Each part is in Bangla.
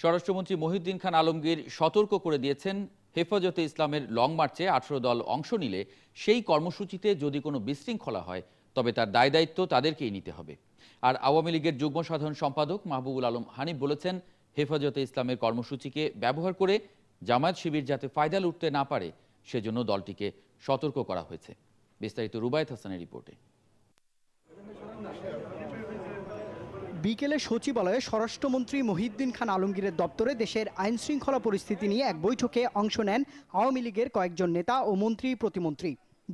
স্বরাষ্ট্রমন্ত্রী মহিউদ্দিন খান আলমগীর সতর্ক করে দিয়েছেন হেফাজতে ইসলামের লং মার্চে আঠারো দল অংশ নিলে সেই কর্মসূচিতে যদি কোনো বিশৃঙ্খলা হয় তবে তার দায় দায়িত্ব তাদেরকেই নিতে হবে আর আওয়ামী লীগের যুগ্ম সাধারণ সম্পাদক মাহবুবুল আলম হানিফ বলেছেন হেফাজতে ইসলামের কর্মসূচিকে ব্যবহার করে জামায়াত শিবির যাতে ফায়দা লুটতে না পারে সেজন্য দলটিকে সতর্ক করা হয়েছে বিস্তারিত রুবায়ত হাসানের রিপোর্টে বিকেলে সচিবালয়ে স্বরাষ্ট্রমন্ত্রী মহিদ্দিন খান আলমগীরের দপ্তরে দেশের আইন শৃঙ্খলা পরিস্থিতি নিয়ে এক বৈঠকে অংশ নেন আওয়ামী লীগের কয়েকজন নেতা ও মন্ত্রী প্রতিমন্ত্রী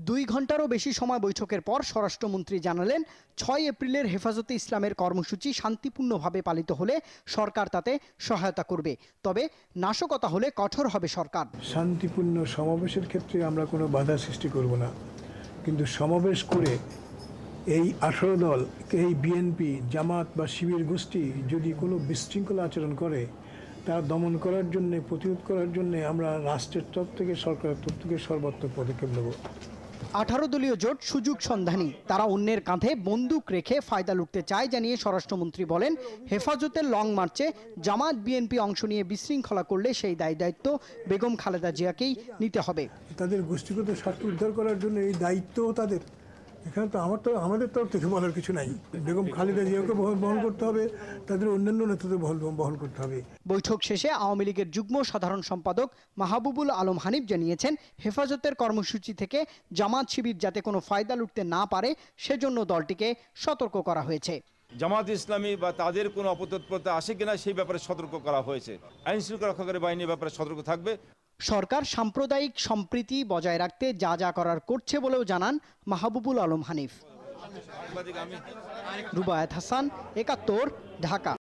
দুই ঘন্টারও বেশি সময় বৈঠকের পর স্বরাষ্ট্রমন্ত্রী জানালেন ছয় এপ্রিলের হেফাজতে ইসলামের কর্মসূচি শান্তিপূর্ণভাবে পালিত হলে সরকার তাতে সহায়তা করবে তবে নাশকতা হলে কঠোর হবে সরকার শান্তিপূর্ণ সমাবেশের ক্ষেত্রে আমরা কোনো বাধা সৃষ্টি করব না কিন্তু সমাবেশ করে এই আঠারো দল এই বিএনপি জামাত বা শিবির গোষ্ঠী যদি কোনো বিশৃঙ্খলা আচরণ করে তা দমন করার জন্যে প্রতিরোধ করার জন্যে আমরা রাষ্ট্রের তরফ থেকে সরকারের তরফ থেকে সর্বাত্মক পদক্ষেপ নেব আঠারো দলীয় জোট সুযোগ সন্ধানী তারা অন্যের কাঁধে বন্দুক রেখে ফায়দা লুটতে চায় জানিয়ে স্বরাষ্ট্রমন্ত্রী বলেন হেফাজতের লং মার্চে জামাত বিএনপি অংশ নিয়ে বিশৃঙ্খলা করলে সেই দায় দায়িত্ব বেগম খালেদা জিয়াকেই নিতে হবে তাদের গোষ্ঠীগত স্বার্থ উদ্ধার করার জন্য এই দায়িত্বও তাদের এখানে তো আমার তো আমাদের তরফ থেকে বলার কিছু নাই বেগম খালেদা জিয়াকে বহন করতে হবে তাদের অন্যান্য নেতাদের বহন করতে হবে বৈঠক শেষে আওয়ামী লীগের যুগ্ম সাধারণ সম্পাদক মাহবুবুল আলম হানিফ জানিয়েছেন হেফাজতের কর্মসূচি থেকে জামাত শিবির যাতে কোনো ফায়দা লুটতে না পারে সেজন্য দলটিকে সতর্ক করা হয়েছে জামাত ইসলামী বা তাদের কোনো অপতৎপরতা আসে কিনা সেই ব্যাপারে সতর্ক করা হয়েছে আইন শৃঙ্খলা রক্ষাকারী বাহিনীর ব্যাপারে সতর্ক থাকবে সরকার সাম্প্রদায়িক সম্প্রীতি বজায় রাখতে যা যা করার করছে বলেও জানান মাহবুবুল আলম হানিফ রুবায়ত হাসান একাত্তর ঢাকা